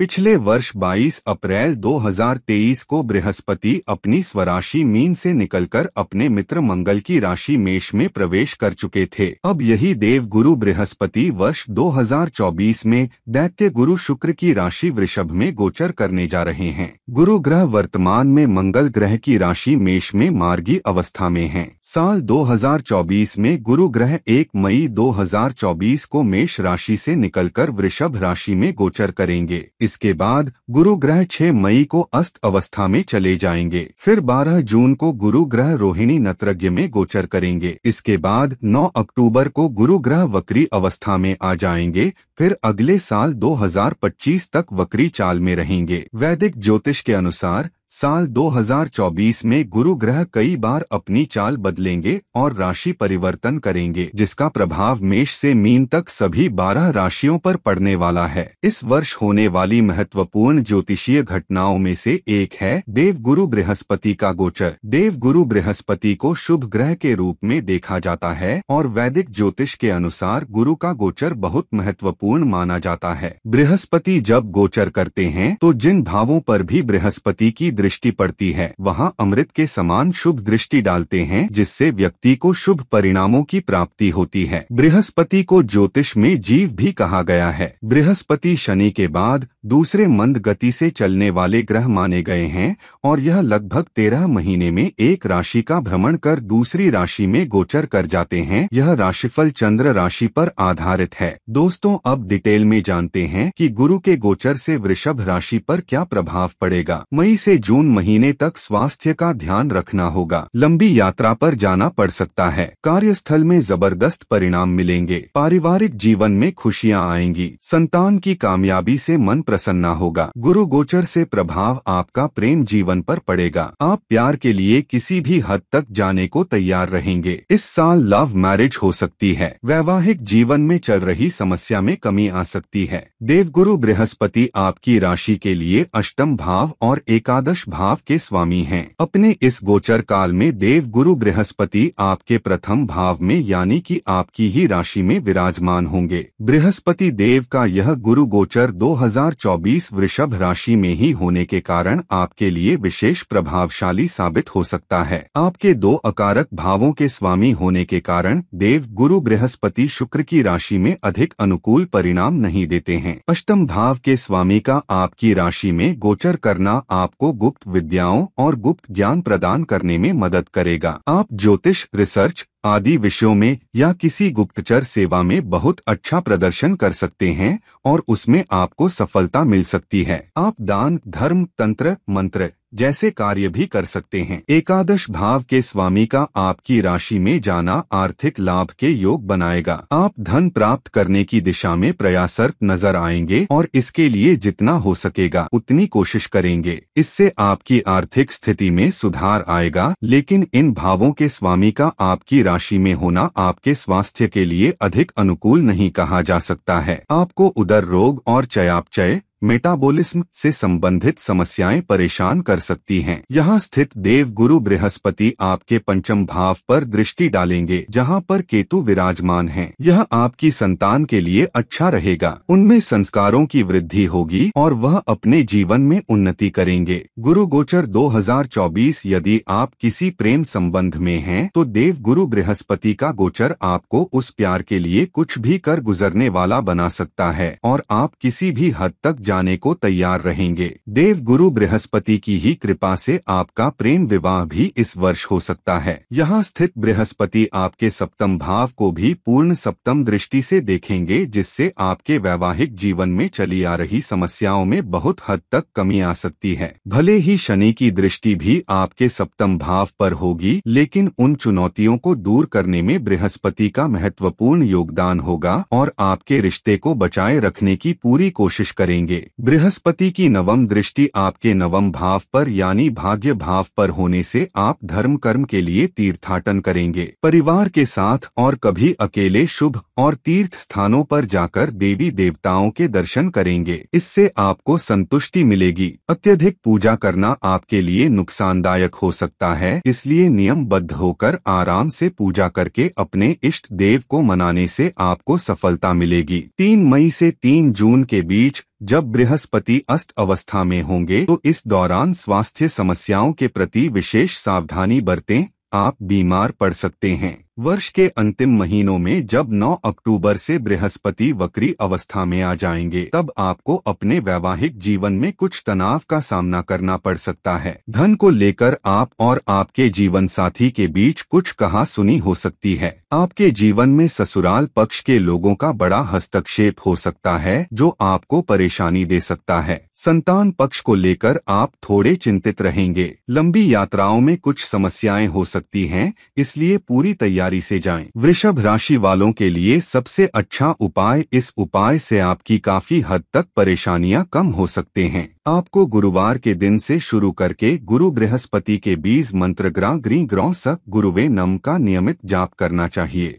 पिछले वर्ष 22 अप्रैल 2023 को बृहस्पति अपनी स्वराशि मीन से निकलकर अपने मित्र मंगल की राशि मेष में प्रवेश कर चुके थे अब यही देव गुरु बृहस्पति वर्ष 2024 में दैत्य गुरु शुक्र की राशि वृषभ में गोचर करने जा रहे हैं गुरु ग्रह वर्तमान में मंगल ग्रह की राशि मेष में मार्गी अवस्था में है साल 2024 में गुरु ग्रह 1 मई 2024 को मेष राशि से निकलकर वृषभ राशि में गोचर करेंगे इसके बाद गुरु ग्रह 6 मई को अस्त अवस्था में चले जाएंगे फिर 12 जून को गुरु ग्रह रोहिणी नत्रज्ञ में गोचर करेंगे इसके बाद 9 अक्टूबर को गुरु ग्रह वक्री अवस्था में आ जाएंगे फिर अगले साल 2025 तक वक्री चाल में रहेंगे वैदिक ज्योतिष के अनुसार साल 2024 में गुरु ग्रह कई बार अपनी चाल बदलेंगे और राशि परिवर्तन करेंगे जिसका प्रभाव मेष से मीन तक सभी 12 राशियों पर पड़ने वाला है इस वर्ष होने वाली महत्वपूर्ण ज्योतिषीय घटनाओं में से एक है देव गुरु बृहस्पति का गोचर देव गुरु बृहस्पति को शुभ ग्रह के रूप में देखा जाता है और वैदिक ज्योतिष के अनुसार गुरु का गोचर बहुत महत्वपूर्ण माना जाता है बृहस्पति जब गोचर करते हैं तो जिन भावों पर भी बृहस्पति की दृष्टि पड़ती है वहाँ अमृत के समान शुभ दृष्टि डालते हैं जिससे व्यक्ति को शुभ परिणामों की प्राप्ति होती है बृहस्पति को ज्योतिष में जीव भी कहा गया है बृहस्पति शनि के बाद दूसरे मंद गति से चलने वाले ग्रह माने गए हैं और यह लगभग तेरह महीने में एक राशि का भ्रमण कर दूसरी राशि में गोचर कर जाते हैं यह राशिफल चंद्र राशि पर आधारित है दोस्तों अब डिटेल में जानते हैं कि गुरु के गोचर से वृषभ राशि पर क्या प्रभाव पड़ेगा मई से जून महीने तक स्वास्थ्य का ध्यान रखना होगा लंबी यात्रा पर जाना पड़ सकता है कार्यस्थल में जबरदस्त परिणाम मिलेंगे पारिवारिक जीवन में खुशियाँ आएंगी संतान की कामयाबी ऐसी मन प्रसन्ना होगा गुरु गोचर ऐसी प्रभाव आपका प्रेम जीवन आरोप पड़ेगा आप प्यार के लिए किसी भी हद तक जाने को तैयार रहेंगे इस साल लव मैरिज हो सकती है वैवाहिक जीवन में चल रही समस्या में कमी आ सकती है देवगुरु बृहस्पति आपकी राशि के लिए अष्टम भाव और एकादश पुरुष भाव के स्वामी हैं अपने इस गोचर काल में देव गुरु बृहस्पति आपके प्रथम भाव में यानी कि आपकी ही राशि में विराजमान होंगे बृहस्पति देव का यह गुरु गोचर 2024 वृषभ राशि में ही होने के कारण आपके लिए विशेष प्रभावशाली साबित हो सकता है आपके दो अकारक भावों के स्वामी होने के कारण देव गुरु बृहस्पति शुक्र की राशि में अधिक अनुकूल परिणाम नहीं देते हैं अष्टम भाव के स्वामी का आपकी राशि में गोचर करना आपको गुप्त विद्याओं और गुप्त ज्ञान प्रदान करने में मदद करेगा आप ज्योतिष रिसर्च आदि विषयों में या किसी गुप्तचर सेवा में बहुत अच्छा प्रदर्शन कर सकते हैं और उसमें आपको सफलता मिल सकती है आप दान धर्म तंत्र मंत्र जैसे कार्य भी कर सकते हैं एकादश भाव के स्वामी का आपकी राशि में जाना आर्थिक लाभ के योग बनाएगा आप धन प्राप्त करने की दिशा में प्रयासरत नजर आएंगे और इसके लिए जितना हो सकेगा उतनी कोशिश करेंगे इससे आपकी आर्थिक स्थिति में सुधार आएगा लेकिन इन भावों के स्वामी का आपकी राशि में होना आपके स्वास्थ्य के लिए अधिक अनुकूल नहीं कहा जा सकता है आपको उदर रोग और चयापचय मेटाबॉलिज्म से संबंधित समस्याएं परेशान कर सकती हैं। यहाँ स्थित देव गुरु बृहस्पति आपके पंचम भाव पर दृष्टि डालेंगे जहाँ पर केतु विराजमान है यह आपकी संतान के लिए अच्छा रहेगा उनमें संस्कारों की वृद्धि होगी और वह अपने जीवन में उन्नति करेंगे गुरु गोचर 2024 यदि आप किसी प्रेम संबंध में है तो देव गुरु बृहस्पति का गोचर आपको उस प्यार के लिए कुछ भी कर गुजरने वाला बना सकता है और आप किसी भी हद तक जाने को तैयार रहेंगे देव गुरु बृहस्पति की ही कृपा से आपका प्रेम विवाह भी इस वर्ष हो सकता है यहाँ स्थित बृहस्पति आपके सप्तम भाव को भी पूर्ण सप्तम दृष्टि से देखेंगे जिससे आपके वैवाहिक जीवन में चली आ रही समस्याओं में बहुत हद तक कमी आ सकती है भले ही शनि की दृष्टि भी आपके सप्तम भाव पर होगी लेकिन उन चुनौतियों को दूर करने में बृहस्पति का महत्वपूर्ण योगदान होगा और आपके रिश्ते को बचाए रखने की पूरी कोशिश करेंगे बृहस्पति की नवम दृष्टि आपके नवम भाव पर यानी भाग्य भाव पर होने से आप धर्म कर्म के लिए तीर्थाटन करेंगे परिवार के साथ और कभी अकेले शुभ और तीर्थ स्थानों पर जाकर देवी देवताओं के दर्शन करेंगे इससे आपको संतुष्टि मिलेगी अत्यधिक पूजा करना आपके लिए नुकसानदायक हो सकता है इसलिए नियमबद्ध होकर आराम से पूजा करके अपने इष्ट देव को मनाने से आपको सफलता मिलेगी तीन मई से तीन जून के बीच जब बृहस्पति अस्त अवस्था में होंगे तो इस दौरान स्वास्थ्य समस्याओं के प्रति विशेष सावधानी बरतें आप बीमार पड़ सकते हैं वर्ष के अंतिम महीनों में जब 9 अक्टूबर से बृहस्पति वक्री अवस्था में आ जाएंगे तब आपको अपने वैवाहिक जीवन में कुछ तनाव का सामना करना पड़ सकता है धन को लेकर आप और आपके जीवन साथी के बीच कुछ कहा सुनी हो सकती है आपके जीवन में ससुराल पक्ष के लोगों का बड़ा हस्तक्षेप हो सकता है जो आपको परेशानी दे सकता है संतान पक्ष को लेकर आप थोड़े चिंतित रहेंगे लंबी यात्राओं में कुछ समस्याएं हो सकती हैं इसलिए पूरी तैयारी तैयारी से जाएं। वृषभ राशि वालों के लिए सबसे अच्छा उपाय इस उपाय से आपकी काफी हद तक परेशानियां कम हो सकते हैं आपको गुरुवार के दिन से शुरू करके गुरु बृहस्पति के बीज मंत्र ग्रा ग्री ग्रह सक गुरुवे नम का नियमित जाप करना चाहिए